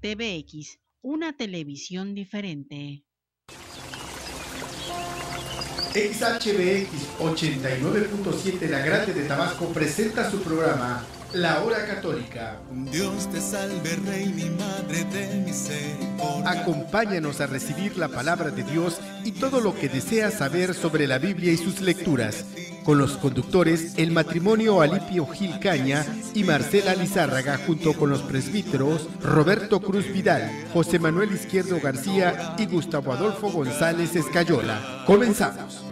TVX, una televisión diferente. XHBX 89.7 La Grande de Tabasco presenta su programa la hora católica. Dios te salve, Rey, mi Madre de misericordia. Acompáñanos a recibir la palabra de Dios y todo lo que deseas saber sobre la Biblia y sus lecturas. Con los conductores, el matrimonio Alipio Gil Caña y Marcela Lizárraga, junto con los presbíteros Roberto Cruz Vidal, José Manuel Izquierdo García y Gustavo Adolfo González Escayola. Comenzamos.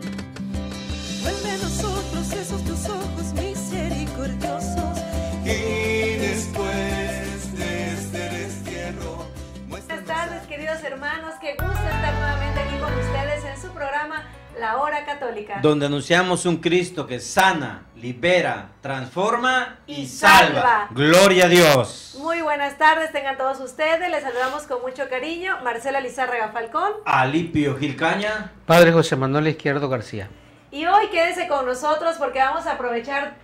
y después de este destierro. Buenas tardes, queridos hermanos, qué gusto estar nuevamente aquí con ustedes en su programa La Hora Católica, donde anunciamos un Cristo que sana, libera, transforma y, salva. Gloria a Dios. Muy buenas tardes, tengan todos ustedes. Les saludamos con mucho cariño. Marcela Lizárraga Falcón, Alipio Gilcaña, Padre José Manuel Izquierdo García. Y hoy quédense con nosotros porque vamos a aprovechar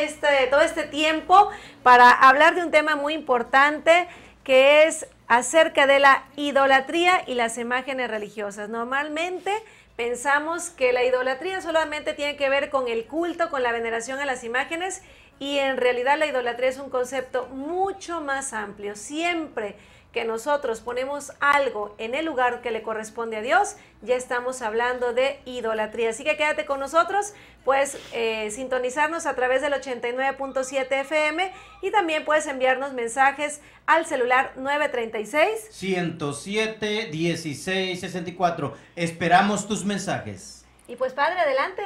este, todo este tiempo para hablar de un tema muy importante que es acerca de la idolatría y las imágenes religiosas. Normalmente pensamos que la idolatría solamente tiene que ver con el culto, con la veneración a las imágenes y en realidad la idolatría es un concepto mucho más amplio. Siempre que nosotros ponemos algo en el lugar que le corresponde a Dios, ya estamos hablando de idolatría. Así que quédate con nosotros, puedes eh, sintonizarnos a través del 89.7 FM y también puedes enviarnos mensajes al celular 936 107 1664 Esperamos tus mensajes. Y pues padre, adelante.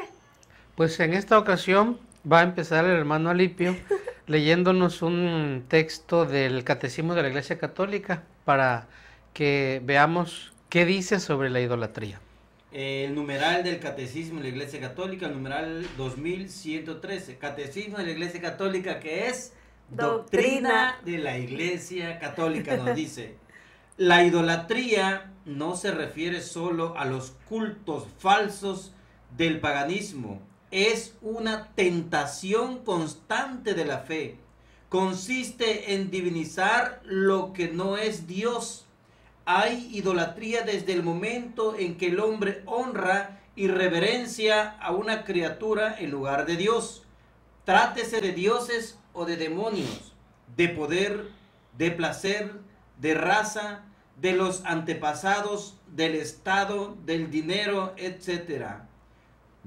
Pues en esta ocasión va a empezar el hermano Alipio leyéndonos un texto del Catecismo de la Iglesia Católica para que veamos qué dice sobre la idolatría. El numeral del Catecismo de la Iglesia Católica, el numeral 2113, Catecismo de la Iglesia Católica, que es Doctrina, Doctrina de la Iglesia Católica, nos dice. La idolatría no se refiere solo a los cultos falsos del paganismo, es una tentación constante de la fe. Consiste en divinizar lo que no es Dios. Hay idolatría desde el momento en que el hombre honra y reverencia a una criatura en lugar de Dios. Trátese de dioses o de demonios, de poder, de placer, de raza, de los antepasados, del estado, del dinero, etcétera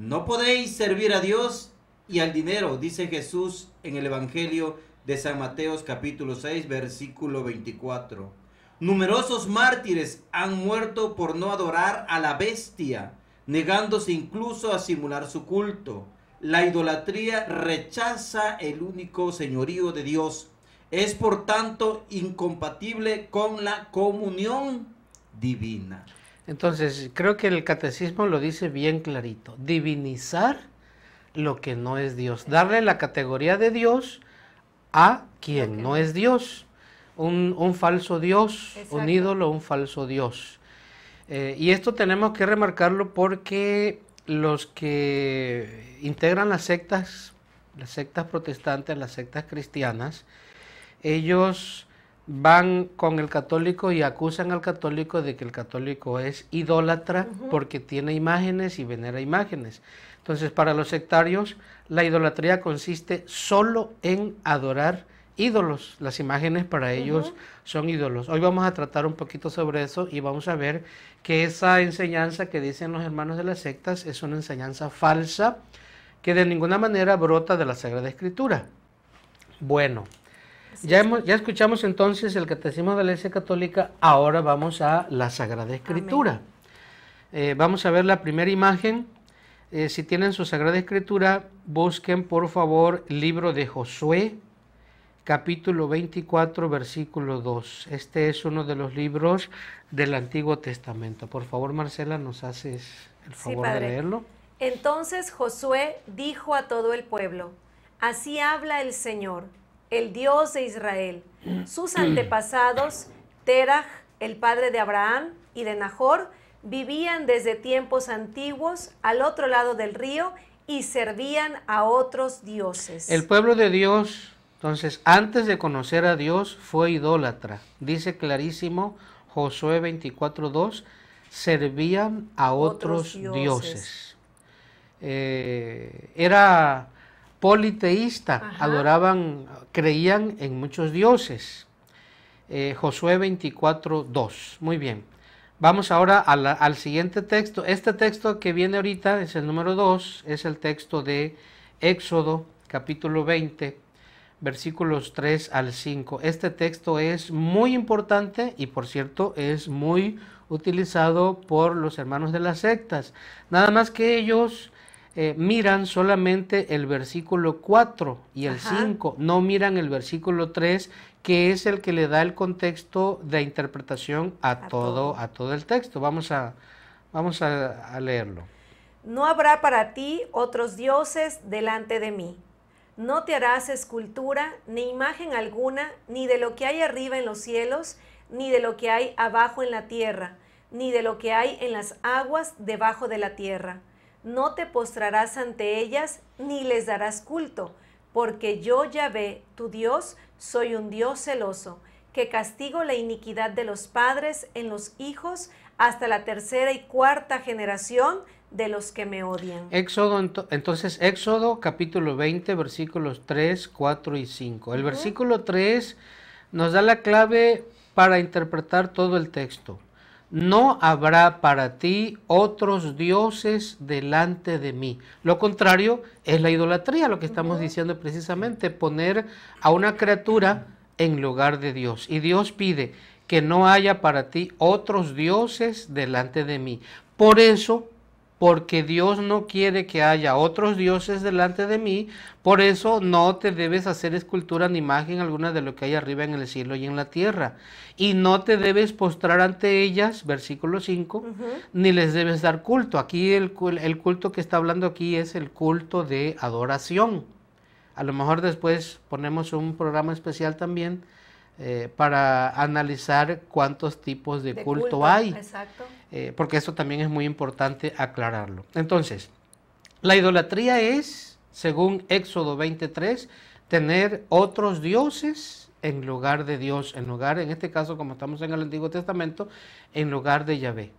no podéis servir a Dios y al dinero, dice Jesús en el Evangelio de San Mateo capítulo 6, versículo 24. Numerosos mártires han muerto por no adorar a la bestia, negándose incluso a simular su culto. La idolatría rechaza el único señorío de Dios. Es por tanto incompatible con la comunión divina. Entonces, creo que el catecismo lo dice bien clarito, divinizar lo que no es Dios, darle la categoría de Dios a quien no es Dios, un, falso Dios, un ídolo, un falso Dios. Eh, y esto tenemos que remarcarlo porque los que integran las sectas, las sectas protestantes, las sectas cristianas, ellos van con el católico y acusan al católico de que el católico es idólatra porque tiene imágenes y venera imágenes. Entonces, para los sectarios, la idolatría consiste solo en adorar ídolos. Las imágenes para ellos son ídolos. Hoy vamos a tratar un poquito sobre eso y vamos a ver que esa enseñanza que dicen los hermanos de las sectas es una enseñanza falsa que de ninguna manera brota de la Sagrada Escritura. Bueno, ya, escuchamos entonces el Catecismo de la Iglesia Católica, ahora vamos a la Sagrada Escritura. Eh, vamos a ver la primera imagen. Eh, si tienen su Sagrada Escritura, busquen por favor el libro de Josué, capítulo 24, versículo 2. Este es uno de los libros del Antiguo Testamento. Por favor, Marcela, nos haces el favor de leerlo. Entonces Josué dijo a todo el pueblo, así habla el Señor el Dios de Israel. Sus mm. antepasados, Teraj, el padre de Abraham y de Nahor, vivían desde tiempos antiguos al otro lado del río y servían a otros dioses. El pueblo de Dios, entonces, antes de conocer a Dios, fue idólatra. Dice clarísimo Josué 24.2, servían a otros, dioses. Eh, era politeísta, adoraban, creían en muchos dioses. Eh, Josué 24, 2. Muy bien. Vamos ahora al siguiente texto. Este texto que viene ahorita es el número 2, es el texto de Éxodo capítulo 20, versículos 3 al 5. Este texto es muy importante y por cierto es muy utilizado por los hermanos de las sectas. Nada más que ellos eh, miran solamente el versículo 4 y el 5, no miran el versículo 3, que es el que le da el contexto de interpretación a, todo, a todo el texto. Vamos a, vamos a leerlo. No habrá para ti otros dioses delante de mí. No te harás escultura, ni imagen alguna, ni de lo que hay arriba en los cielos, ni de lo que hay abajo en la tierra, ni de lo que hay en las aguas debajo de la tierra no te postrarás ante ellas ni les darás culto, porque yo Yahvé, tu Dios, soy un Dios celoso, que castigo la iniquidad de los padres en los hijos hasta la tercera y cuarta generación de los que me odian. Éxodo, entonces Éxodo capítulo 20 versículos 3, 4 y 5. El versículo 3 nos da la clave para interpretar todo el texto no habrá para ti otros dioses delante de mí. Lo contrario es la idolatría, lo que estamos diciendo precisamente, poner a una criatura en lugar de Dios. Y Dios pide que no haya para ti otros dioses delante de mí. Por eso porque Dios no quiere que haya otros dioses delante de mí, por eso no te debes hacer escultura ni imagen alguna de lo que hay arriba en el cielo y en la tierra, y no te debes postrar ante ellas, versículo 5, ni les debes dar culto. Aquí el, culto que está hablando aquí es el culto de adoración. A lo mejor después ponemos un programa especial también eh, para analizar cuántos tipos de, culto, hay. Eh, porque eso también es muy importante aclararlo. Entonces, la idolatría es, según Éxodo 23, tener otros dioses en lugar de Dios, en lugar, en este caso, como estamos en el Antiguo Testamento, en lugar de Yahvé.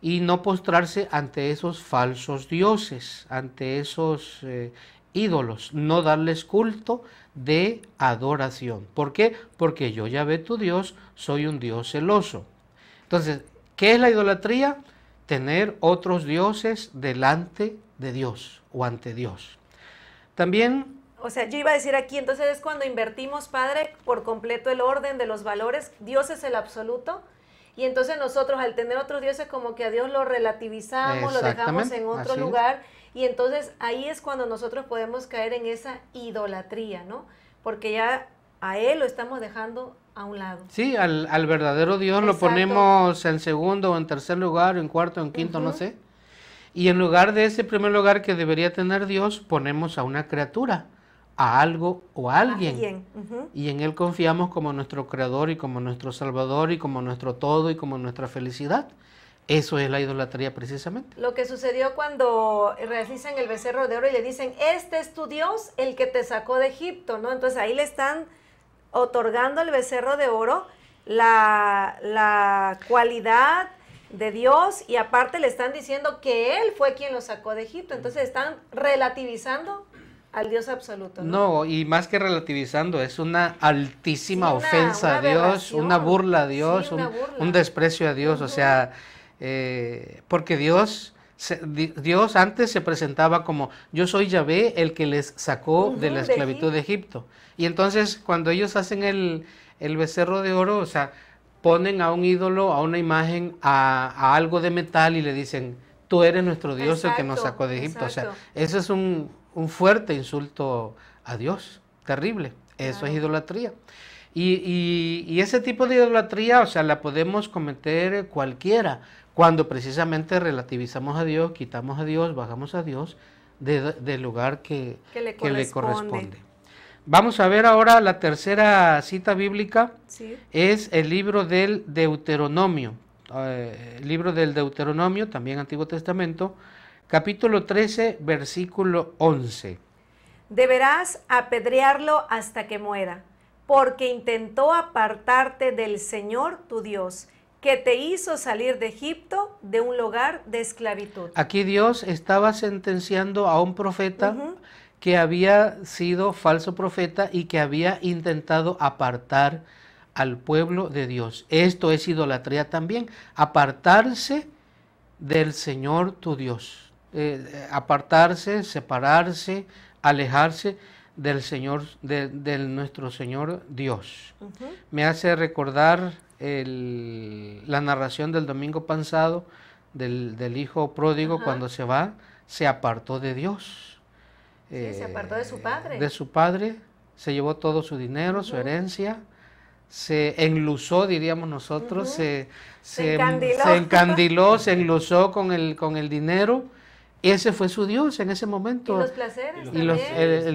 Y no postrarse ante esos falsos dioses, ante esos eh, ídolos, no darles culto de adoración. ¿Por qué? Porque yo, ya ve tu Dios, soy un Dios celoso. Entonces, ¿qué es la idolatría? Tener otros dioses delante de Dios o ante Dios. También o sea, yo iba a decir aquí, entonces es cuando invertimos, Padre, por completo el orden de los valores. Dios es el absoluto. Y entonces nosotros al tener otros dioses como que a Dios lo relativizamos, lo dejamos en otro lugar. Y entonces ahí es cuando nosotros podemos caer en esa idolatría, ¿no? Porque ya a Él lo estamos dejando a un lado. Sí, al, verdadero Dios lo ponemos en segundo, o en tercer lugar, en cuarto, en quinto, no sé. Y en lugar de ese primer lugar que debería tener Dios, ponemos a una criatura, a algo o a alguien. Y en Él confiamos como nuestro creador y como nuestro salvador y como nuestro todo y como nuestra felicidad. Eso es la idolatría precisamente. Lo que sucedió cuando realizan el becerro de oro y le dicen, este es tu Dios, el que te sacó de Egipto, ¿no? Entonces ahí le están otorgando al becerro de oro la, cualidad de Dios y aparte le están diciendo que Él fue quien lo sacó de Egipto. Entonces están relativizando al Dios absoluto. ¿no? y más que relativizando, es una altísima ofensa a Dios, una burla a Dios, un, desprecio a Dios. O sea, eh, porque Dios, Dios antes se presentaba como yo soy Yahvé, el que les sacó de la esclavitud de Egipto. Y entonces cuando ellos hacen el, becerro de oro, o sea, ponen a un ídolo, a una imagen, a, algo de metal y le dicen, tú eres nuestro Dios el que nos sacó de Egipto. O sea, eso es un, un fuerte insulto a Dios, terrible. Eso es idolatría. Y, ese tipo de idolatría, o sea, la podemos cometer cualquiera, cuando precisamente relativizamos a Dios, quitamos a Dios, bajamos a Dios del lugar que, le corresponde. Vamos a ver ahora la tercera cita bíblica, ¿Sí? es el libro del Deuteronomio, eh, el libro del Deuteronomio, también Antiguo Testamento, capítulo 13, versículo 11. Deberás apedrearlo hasta que muera porque intentó apartarte del Señor tu Dios, que te hizo salir de Egipto de un lugar de esclavitud. Aquí Dios estaba sentenciando a un profeta que había sido falso profeta y que había intentado apartar al pueblo de Dios. Esto es idolatría también, apartarse del Señor tu Dios. Eh, eh, apartarse, separarse, alejarse del Señor, de, nuestro Señor Dios. Me hace recordar la narración del domingo pasado del, hijo pródigo cuando se va, se apartó de Dios. se eh, apartó de su padre. De su padre, se llevó todo su dinero, su herencia, se enluzó, diríamos nosotros, se, se, encandiló. se, encandiló enluzó con el, con el dinero ese fue su Dios en ese momento. Y los placeres. Y el,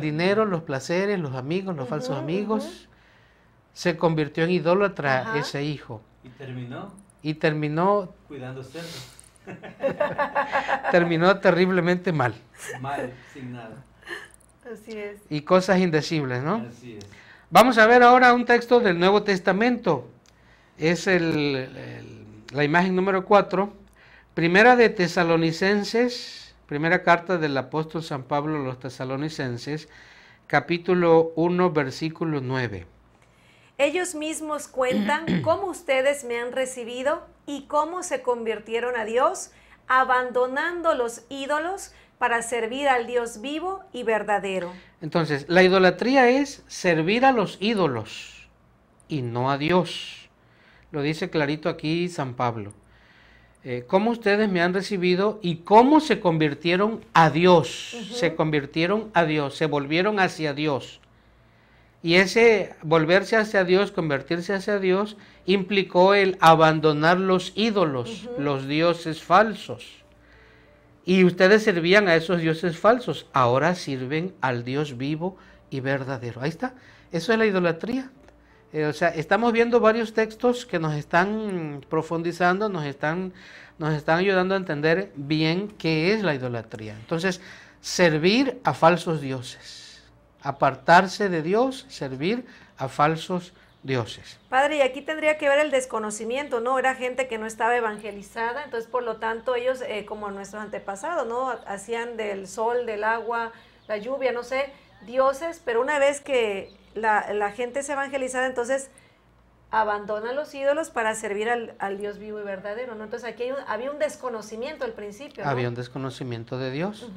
dinero, los placeres, los amigos, los falsos amigos. Se convirtió en idólatra ese hijo. Y terminó. Y terminó. Cuidando cerdos. terminó terriblemente mal. Mal, sin nada. Así es. Y cosas indecibles, ¿no? Así es. Vamos a ver ahora un texto del Nuevo Testamento. Es la imagen número 4. Primera de Tesalonicenses Primera carta del apóstol San Pablo a los tesalonicenses, capítulo 1, versículo 9. Ellos mismos cuentan cómo ustedes me han recibido y cómo se convirtieron a Dios, abandonando los ídolos para servir al Dios vivo y verdadero. Entonces, la idolatría es servir a los ídolos y no a Dios. Lo dice clarito aquí San Pablo. Eh, cómo ustedes me han recibido y cómo se convirtieron a Dios, se convirtieron a Dios, se volvieron hacia Dios. Y ese volverse hacia Dios, convertirse hacia Dios, implicó el abandonar los ídolos, los dioses falsos. Y ustedes servían a esos dioses falsos, ahora sirven al Dios vivo y verdadero. Ahí está, eso es la idolatría. Eh, o sea, estamos viendo varios textos que nos están profundizando, nos están, nos están ayudando a entender bien qué es la idolatría. Entonces, servir a falsos dioses, apartarse de Dios, servir a falsos dioses. Padre, y aquí tendría que ver el desconocimiento, ¿no? Era gente que no estaba evangelizada, entonces por lo tanto ellos, eh, como nuestros antepasados, ¿no? Hacían del sol, del agua, la lluvia, no sé, dioses, pero una vez que la, gente es evangelizada, entonces abandona los ídolos para servir al, Dios vivo y verdadero, ¿no? Entonces aquí había un desconocimiento al principio. Había un desconocimiento de Dios,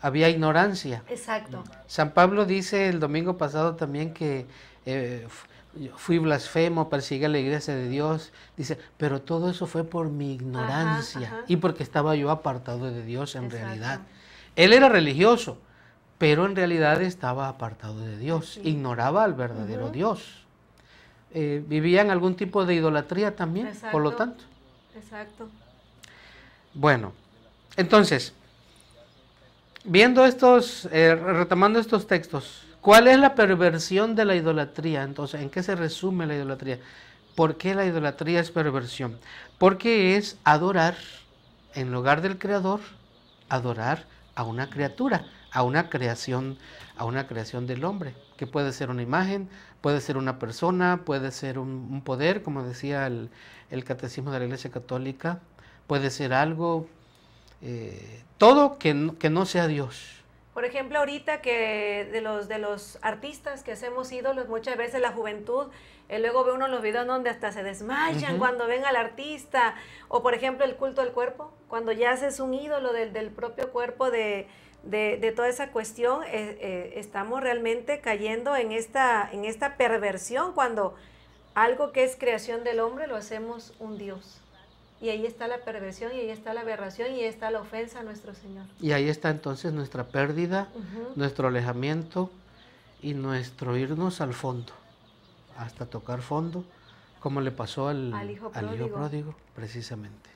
había ignorancia. Exacto. San Pablo dice el domingo pasado también que eh, fui blasfemo, persigue la iglesia de Dios, dice, pero todo eso fue por mi ignorancia y porque estaba yo apartado de Dios en realidad. Él era religioso, pero en realidad estaba apartado de Dios, ignoraba al verdadero Dios. Eh, Vivía en algún tipo de idolatría también, por lo tanto. Exacto. Bueno, entonces, viendo estos, eh, retomando estos textos, ¿cuál es la perversión de la idolatría? Entonces, ¿en qué se resume la idolatría? ¿Por qué la idolatría es perversión? Porque es adorar, en lugar del Creador, adorar a una criatura a una creación, a una creación del hombre, que puede ser una imagen, puede ser una persona, puede ser un, poder, como decía el, catecismo de la Iglesia Católica, puede ser algo, eh, todo que, no sea Dios. Por ejemplo, ahorita que de los, de los artistas que hacemos ídolos, muchas veces la juventud, eh, luego ve uno los videos donde hasta se desmayan cuando ven al artista, o por ejemplo el culto del cuerpo, cuando ya haces un ídolo del propio cuerpo de, de, toda esa cuestión, eh, eh, estamos realmente cayendo en esta, en esta perversión cuando algo que es creación del hombre lo hacemos un Dios. Y ahí está la perversión, y ahí está la aberración, y ahí está la ofensa a nuestro Señor. Y ahí está entonces nuestra pérdida, nuestro alejamiento y nuestro irnos al fondo, hasta tocar fondo, como le pasó al, al hijo pródigo, precisamente.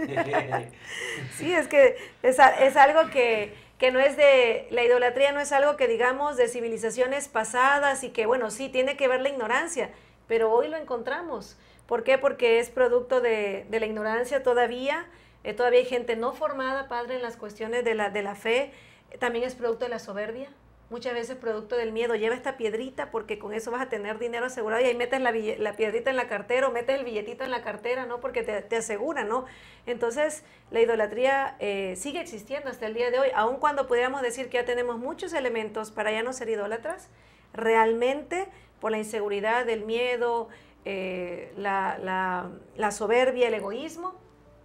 sí, es que es, algo que, no es de, la idolatría no es algo que digamos de civilizaciones pasadas y que bueno, sí, tiene que ver la ignorancia, pero hoy lo encontramos. ¿Por qué? Porque es producto de, la ignorancia todavía, eh, todavía hay gente no formada, padre, en las cuestiones de la, de la fe, también es producto de la soberbia muchas veces producto del miedo. Lleva esta piedrita porque con eso vas a tener dinero asegurado y ahí metes la, piedrita en la cartera o metes el billetito en la cartera, ¿no? Porque te, te asegura, ¿no? Entonces, la idolatría eh, sigue existiendo hasta el día de hoy, aun cuando pudiéramos decir que ya tenemos muchos elementos para ya no ser idólatras, realmente por la inseguridad, el miedo, eh, la, soberbia, el egoísmo,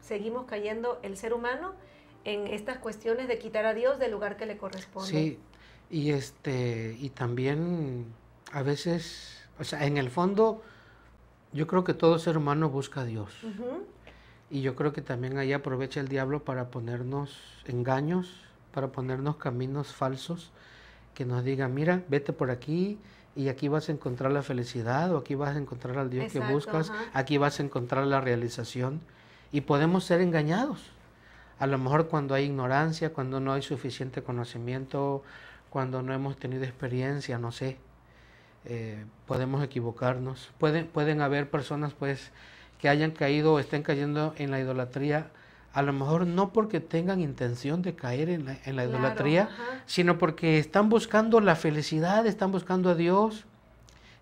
seguimos cayendo el ser humano en estas cuestiones de quitar a Dios del lugar que le corresponde. Y este, y también a veces, o sea, en el fondo, yo creo que todo ser humano busca a Dios. Y yo creo que también ahí aprovecha el diablo para ponernos engaños, para ponernos caminos falsos, que nos diga, mira, vete por aquí, y aquí vas a encontrar la felicidad o aquí vas a encontrar al Dios que buscas, aquí vas a encontrar la realización y podemos ser engañados. A lo mejor cuando hay ignorancia, cuando no hay suficiente conocimiento, cuando no hemos tenido experiencia, no sé, eh, podemos equivocarnos. Pueden, pueden haber personas pues que hayan caído o estén cayendo en la idolatría, a lo mejor no porque tengan intención de caer en la, idolatría, sino porque están buscando la felicidad, están buscando a Dios,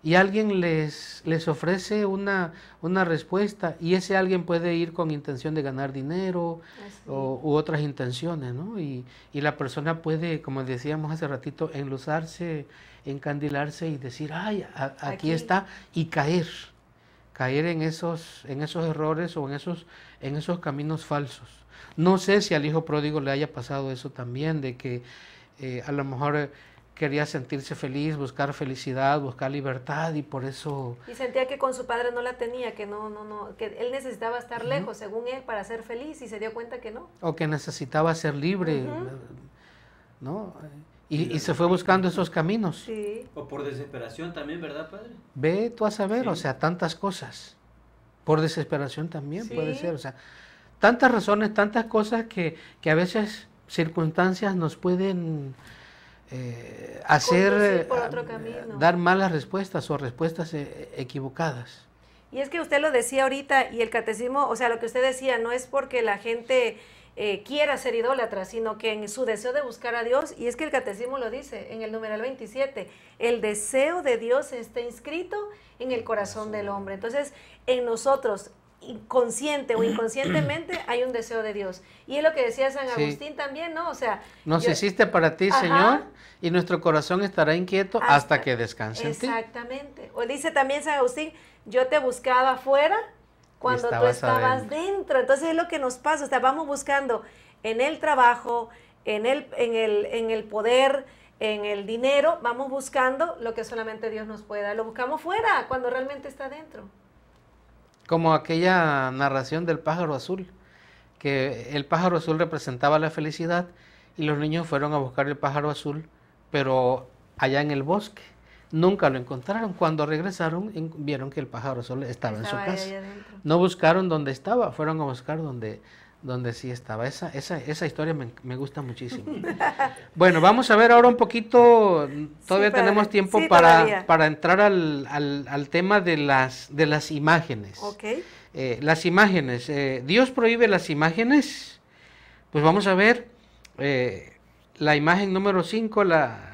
y alguien les, les ofrece una, una, respuesta y ese alguien puede ir con intención de ganar dinero u otras intenciones, ¿no? Y, la persona puede, como decíamos hace ratito, enluzarse, encandilarse y decir, ay, aquí, está y caer, caer en esos, en esos errores o en esos, en esos caminos falsos. No sé si al hijo pródigo le haya pasado eso también, de que eh, a lo mejor quería sentirse feliz, buscar felicidad, buscar libertad y por eso... Y sentía que con su padre no la tenía, que no, no, no, que él necesitaba estar lejos, según él, para ser feliz y se dio cuenta que no. O que necesitaba ser libre, ¿no? Y, se fue buscando esos caminos. Sí. O por desesperación también, ¿verdad, padre? Ve tú a saber, o sea, tantas cosas. Por desesperación también puede ser, o sea, tantas razones, tantas cosas que a veces circunstancias nos pueden eh, hacer, eh, dar malas respuestas o respuestas eh, equivocadas. Y es que usted lo decía ahorita, y el catecismo, o sea, lo que usted decía, no es porque la gente quiera ser idólatra, sino que en su deseo de buscar a Dios, y es que el catecismo lo dice en el numeral 27, el deseo de Dios está inscrito en el corazón del hombre. Entonces, en nosotros, consciente o inconscientemente hay un deseo de Dios. Y es lo que decía San Agustín también, ¿no? O sea, nos hiciste para ti, Señor, y nuestro corazón estará inquieto hasta, que descanse Exactamente. En ti. O dice también San Agustín, yo te buscaba afuera cuando tú estabas dentro. Entonces es lo que nos pasa, o sea, vamos buscando en el trabajo, en el, en el, en el poder, en el dinero, vamos buscando lo que solamente Dios nos pueda. Lo buscamos fuera cuando realmente está dentro. Como aquella narración del pájaro azul, que el pájaro azul representaba la felicidad y los niños fueron a buscar el pájaro azul, pero allá en el bosque. Nunca lo encontraron. Cuando regresaron vieron que el pájaro azul estaba, en su casa. No buscaron dónde estaba, fueron a buscar donde donde sí estaba. Esa, esa, esa historia me, gusta muchísimo. bueno, vamos a ver ahora un poquito, todavía tenemos tiempo para, para entrar al, al, tema de las, de las imágenes. Eh, las imágenes, eh, Dios prohíbe las imágenes, pues vamos a ver eh, la imagen número 5, la,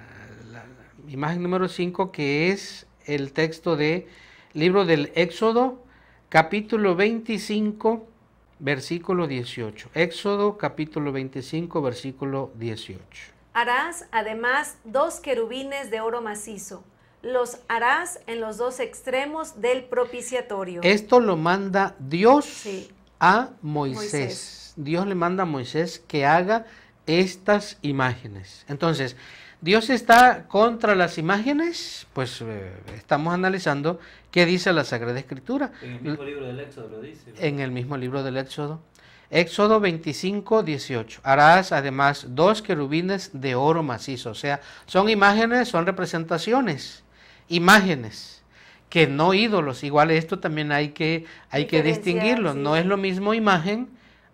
imagen número 5 que es el texto de libro del Éxodo, capítulo 25 versículo 18. Éxodo capítulo 25, versículo 18. Harás además dos querubines de oro macizo. Los harás en los dos extremos del propiciatorio. Esto lo manda Dios a Moisés. Dios le manda a Moisés que haga estas imágenes. Entonces, Dios está contra las imágenes, pues eh, estamos analizando qué dice la Sagrada Escritura. En el mismo libro del Éxodo lo dice. En el mismo libro del Éxodo. Éxodo 25, 18. Harás además dos querubines de oro macizo. O sea, son imágenes, son representaciones, imágenes, que no ídolos. Igual esto también hay que, hay que distinguirlo. No es lo mismo imagen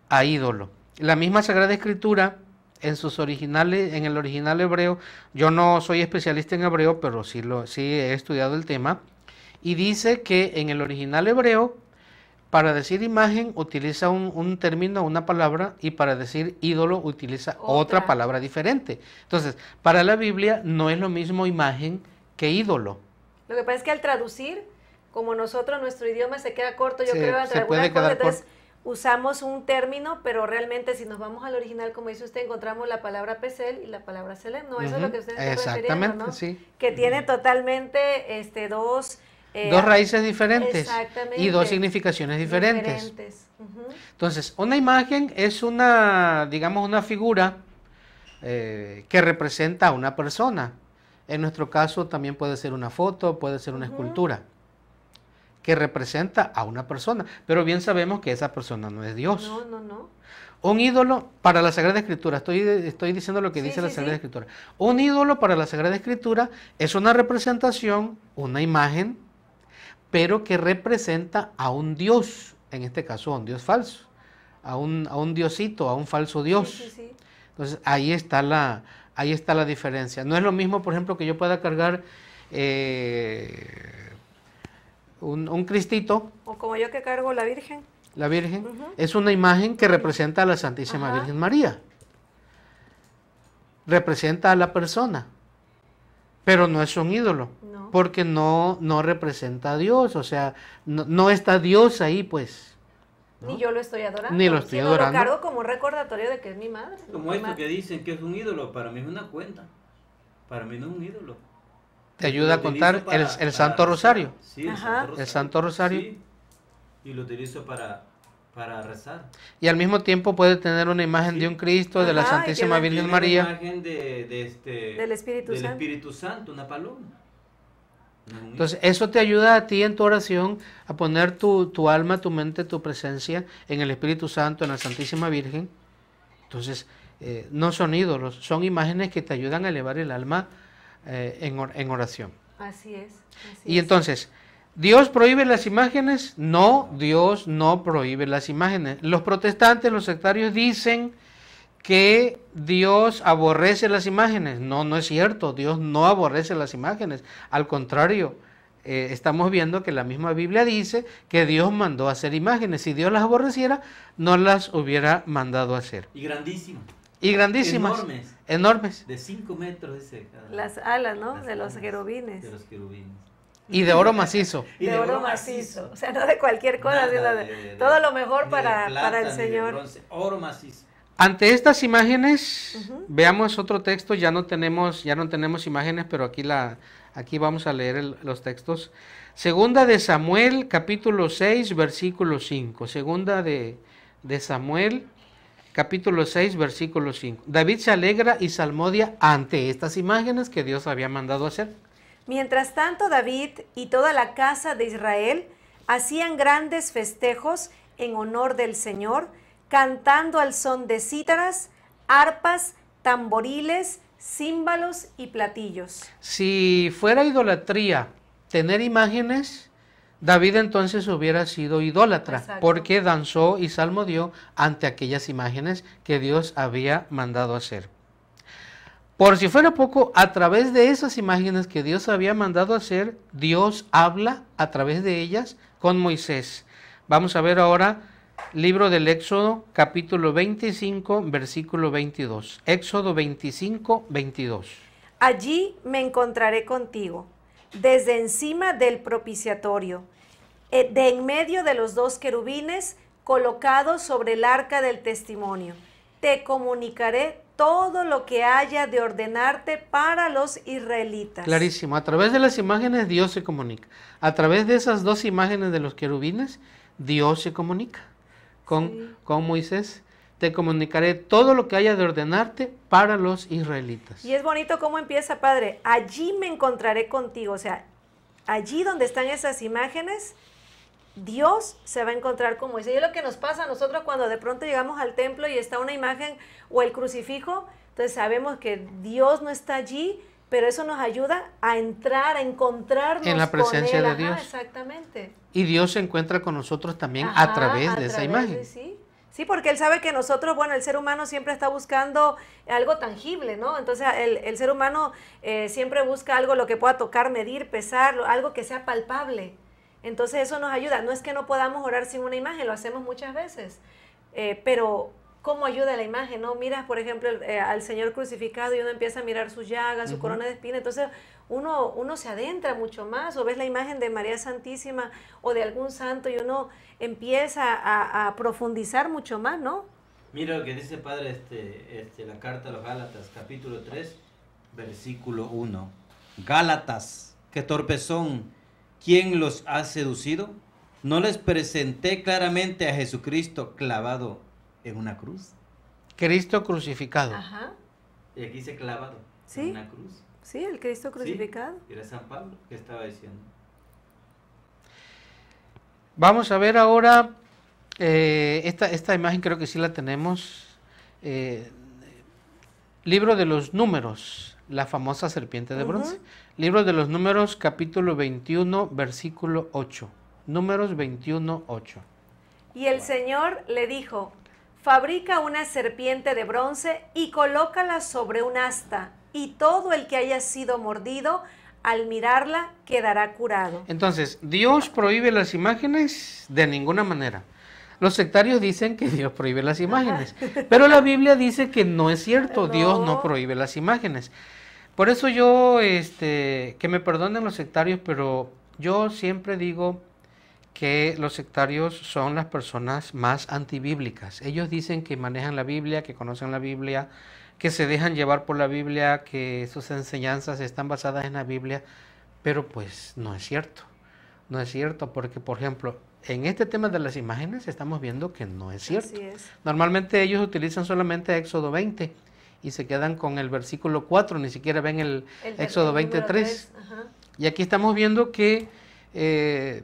a ídolo. La misma Sagrada Escritura en sus originales, en el original hebreo, yo no soy especialista en hebreo, pero sí, lo, sí he estudiado el tema, y dice que en el original hebreo, para decir imagen utiliza un, término, una palabra, y para decir ídolo utiliza otra. palabra diferente. Entonces, para la Biblia no es lo mismo imagen que ídolo. Lo que pasa es que al traducir, como nosotros, nuestro idioma se queda corto, yo se, creo, que se puede quedar corto usamos un término, pero realmente si nos vamos al original, como dice usted, encontramos la palabra Pesel y la palabra Selen, ¿no? Eso es lo que usted está Exactamente, ¿no? sí. Que tiene totalmente este, dos... Eh, dos raíces diferentes y dos significaciones diferentes. Entonces, una imagen es una, digamos, una figura eh, que representa a una persona. En nuestro caso también puede ser una foto, puede ser una escultura que representa a una persona, pero bien sabemos que esa persona no es Dios. No, no, no. Un ídolo para la Sagrada Escritura, estoy, estoy diciendo lo que dice la Sagrada Escritura. Un ídolo para la Sagrada Escritura es una representación, una imagen, pero que representa a un Dios, en este caso a un Dios falso, a un, diosito, a un falso Dios. Entonces ahí está, la, ahí está la diferencia. No es lo mismo, por ejemplo, que yo pueda cargar... Eh, un, cristito. O como yo que cargo la Virgen. La Virgen es una imagen que representa a la Santísima Virgen María. Representa a la persona, pero no es un ídolo, porque no, no representa a Dios, o sea, no, está Dios ahí, pues. Ni yo lo estoy adorando. Ni lo estoy adorando. Lo cargo como recordatorio de que es mi madre. Como esto que dicen que es un ídolo, para mí es una cuenta. Para mí no es un ídolo te ayuda a contar el, Santo Rosario. Sí, el, Santo Rosario. y lo utilizo para, rezar. Y al mismo tiempo puede tener una imagen de un Cristo, de la Santísima Virgen María. Una imagen este, del, Espíritu, Santo. Espíritu Santo, una paloma. Entonces, eso te ayuda a ti en tu oración a poner tu, alma, tu mente, tu presencia en el Espíritu Santo, en la Santísima Virgen. Entonces, eh, no son ídolos, son imágenes que te ayudan a elevar el alma eh, en, oración. Así es. y entonces, ¿Dios prohíbe las imágenes? No, Dios no prohíbe las imágenes. Los protestantes, los sectarios dicen que Dios aborrece las imágenes. No, no es cierto, Dios no aborrece las imágenes. Al contrario, eh, estamos viendo que la misma Biblia dice que Dios mandó a hacer imágenes. Si Dios las aborreciera, no las hubiera mandado a hacer. Y grandísimo. Y grandísimas. Enormes. De 5 metros, dice. Las alas, ¿no? de los querubines. De los querubines. Y de oro macizo. Y de, oro macizo. O sea, no de cualquier cosa, de, todo lo mejor para, para el Señor. oro macizo. Ante estas imágenes, veamos otro texto, ya no tenemos, ya no tenemos imágenes, pero aquí la, aquí vamos a leer los textos. Segunda de Samuel, capítulo 6, versículo 5. Segunda de, de Samuel, capítulo 6, versículo 5. David se alegra y salmodia ante estas imágenes que Dios había mandado hacer. Mientras tanto, David y toda la casa de Israel hacían grandes festejos en honor del Señor, cantando al son de cítaras, arpas, tamboriles, címbalos y platillos. Si fuera idolatría tener imágenes, David entonces hubiera sido idólatra porque danzó y salmodió ante aquellas imágenes que Dios había mandado hacer. Por si fuera poco, a través de esas imágenes que Dios había mandado hacer, Dios habla a través de ellas con Moisés. Vamos a ver ahora libro del Éxodo, capítulo 25, versículo 22. Éxodo 25, 22. Allí me encontraré contigo desde encima del propiciatorio, eh, de en medio de los dos querubines colocados sobre el arca del testimonio. Te comunicaré todo lo que haya de ordenarte para los israelitas. Clarísimo, a través de las imágenes Dios se comunica. A través de esas dos imágenes de los querubines, Dios se comunica con, con Moisés te comunicaré todo lo que haya de ordenarte para los israelitas. Y es bonito cómo empieza, Padre. Allí me encontraré contigo. O sea, allí donde están esas imágenes, Dios se va a encontrar con Moisés. Y es lo que nos pasa a nosotros cuando de pronto llegamos al templo y está una imagen o el crucifijo. Entonces sabemos que Dios no está allí, pero eso nos ayuda a entrar, a encontrarnos en la presencia de Dios. exactamente. Y Dios se encuentra con nosotros también a través de esa imagen. sí. Sí, porque él sabe que nosotros, bueno, el ser humano siempre está buscando algo tangible, ¿no? Entonces el, ser humano eh, siempre busca algo lo que pueda tocar, medir, pesar, algo que sea palpable. Entonces eso nos ayuda. No es que no podamos orar sin una imagen, lo hacemos muchas veces, eh, pero cómo ayuda la imagen, ¿no? Miras, por ejemplo, eh, al Señor crucificado y uno empieza a mirar su llagas, su corona de espina, entonces uno, uno se adentra mucho más, o ves la imagen de María Santísima o de algún santo y uno empieza a, profundizar mucho más, ¿no? Mira lo que dice Padre este, este la carta a los Gálatas, capítulo 3, versículo 1. Gálatas, qué torpezón, son, ¿quién los ha seducido? ¿No les presenté claramente a Jesucristo clavado en una cruz. Cristo crucificado. Ajá. Y aquí se clavado en una cruz. Sí, el Cristo crucificado. era San Pablo que estaba diciendo. Vamos a ver ahora, eh, esta, imagen creo que sí la tenemos. Eh, libro de los números, la famosa serpiente de bronce. Libro de los números, capítulo 21, versículo 8. Números 21, 8. Y el Señor le dijo, fabrica una serpiente de bronce y colócala sobre un asta, y todo el que haya sido mordido al mirarla quedará curado. Entonces, Dios prohíbe las imágenes de ninguna manera. Los sectarios dicen que Dios prohíbe las imágenes, pero la Biblia dice que no es cierto, Dios no prohíbe las imágenes. Por eso yo, este, que me perdonen los sectarios, pero yo siempre digo, que los sectarios son las personas más antibíblicas. Ellos dicen que manejan la Biblia, que conocen la Biblia, que se dejan llevar por la Biblia, que sus enseñanzas están basadas en la Biblia, pero pues no es cierto. No es cierto porque, por ejemplo, en este tema de las imágenes estamos viendo que no es cierto. Normalmente ellos utilizan solamente Éxodo 20 y se quedan con el versículo 4, ni siquiera ven el, Éxodo 23. y aquí estamos viendo que... Eh,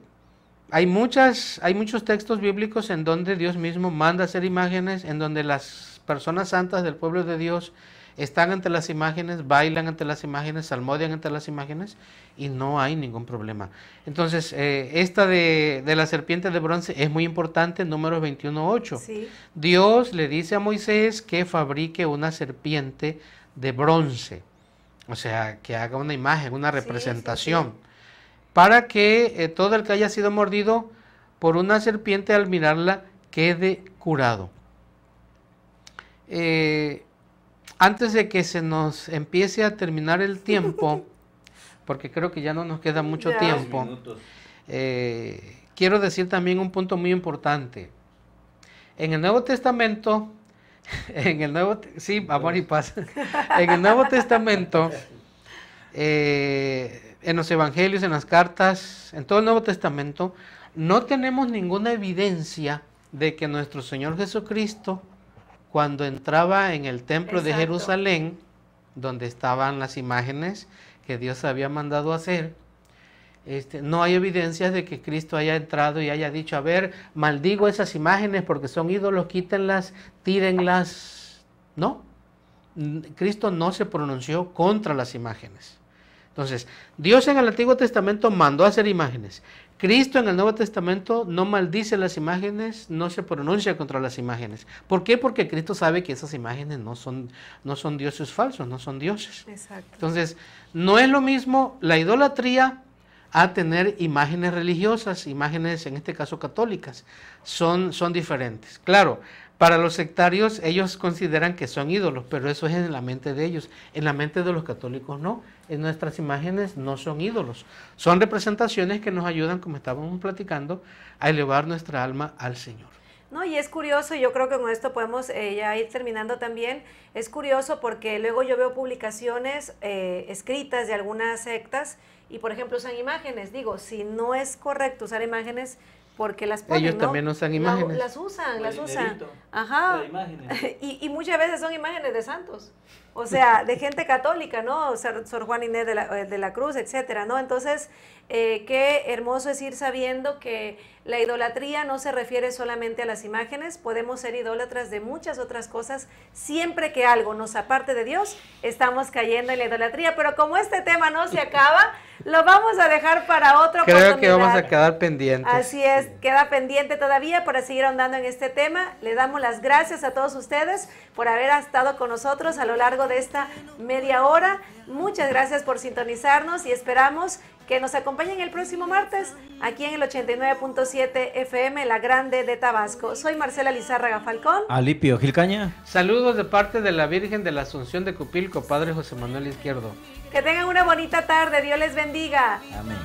hay, muchas, hay muchos textos bíblicos en donde Dios mismo manda hacer imágenes, en donde las personas santas del pueblo de Dios están ante las imágenes, bailan ante las imágenes, salmodian ante las imágenes y no hay ningún problema. Entonces, eh, esta de, la serpiente de bronce es muy importante, número 21.8. Sí. Dios le dice a Moisés que fabrique una serpiente de bronce, o sea, que haga una imagen, una representación para que eh, todo el que haya sido mordido por una serpiente al mirarla quede curado. Eh, antes de que se nos empiece a terminar el tiempo, porque creo que ya no nos queda mucho tiempo, eh, quiero decir también un punto muy importante. En el Nuevo Testamento, en el Nuevo, sí, amor y paz, en el Nuevo Testamento, eh, en los evangelios, en las cartas, en todo el Nuevo Testamento, no tenemos ninguna evidencia de que nuestro Señor Jesucristo, cuando entraba en el templo de Jerusalén, donde estaban las imágenes que Dios había mandado hacer, este, no hay evidencia de que Cristo haya entrado y haya dicho, a ver, maldigo esas imágenes porque son ídolos, quítenlas, tírenlas. No, Cristo no se pronunció contra las imágenes. Entonces, Dios en el Antiguo Testamento mandó a hacer imágenes. Cristo en el Nuevo Testamento no maldice las imágenes, no se pronuncia contra las imágenes. ¿Por qué? Porque Cristo sabe que esas imágenes no son, no son dioses falsos, no son dioses. Exacto. Entonces, no es lo mismo la idolatría a tener imágenes religiosas, imágenes en este caso católicas. Son, son diferentes. Claro, para los sectarios, ellos consideran que son ídolos, pero eso es en la mente de ellos. En la mente de los católicos no. En nuestras imágenes no son ídolos. Son representaciones que nos ayudan, como estábamos platicando, a elevar nuestra alma al Señor. No, y es curioso, y yo creo que con esto podemos eh, ya ir terminando también. Es curioso porque luego yo veo publicaciones eh, escritas de algunas sectas y, por ejemplo, usan imágenes. Digo, si no es correcto usar imágenes, porque las personas Ellos ¿no? también usan imágenes. las usan, las usan. Ajá. y muchas veces son imágenes de santos o sea, de gente católica, ¿no? Sor, Sor Juan Inés de la, eh, de la, Cruz, etcétera, ¿no? Entonces, eh, qué hermoso es ir sabiendo que la idolatría no se refiere solamente a las imágenes, podemos ser idólatras de muchas otras cosas, siempre que algo nos aparte de Dios, estamos cayendo en la idolatría, pero como este tema no se acaba, lo vamos a dejar para otro Creo que vamos a quedar pendientes. Así es, queda pendiente todavía para seguir ahondando en este tema. Le damos las gracias a todos ustedes por haber estado con nosotros a lo largo de esta media hora. Muchas gracias por sintonizarnos y esperamos que nos acompañen el próximo martes aquí en el 89.7 FM La Grande de Tabasco. Soy Marcela Lizárraga Falcón. Alipio Gilcaña. Saludos de parte de la Virgen de la Asunción de Cupilco, Padre José Manuel Izquierdo. Que tengan una bonita tarde, Dios les bendiga. Amén.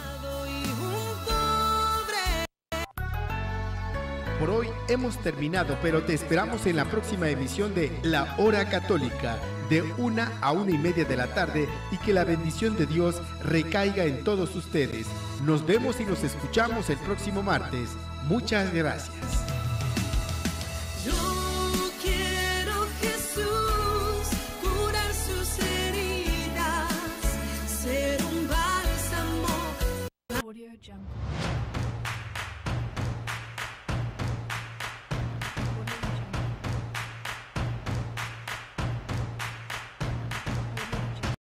Por hoy hemos terminado, pero te esperamos en la próxima edición de La Hora Católica de una a una y media de la tarde y que la bendición de Dios recaiga en todos ustedes. Nos vemos y nos escuchamos el próximo martes. Muchas gracias.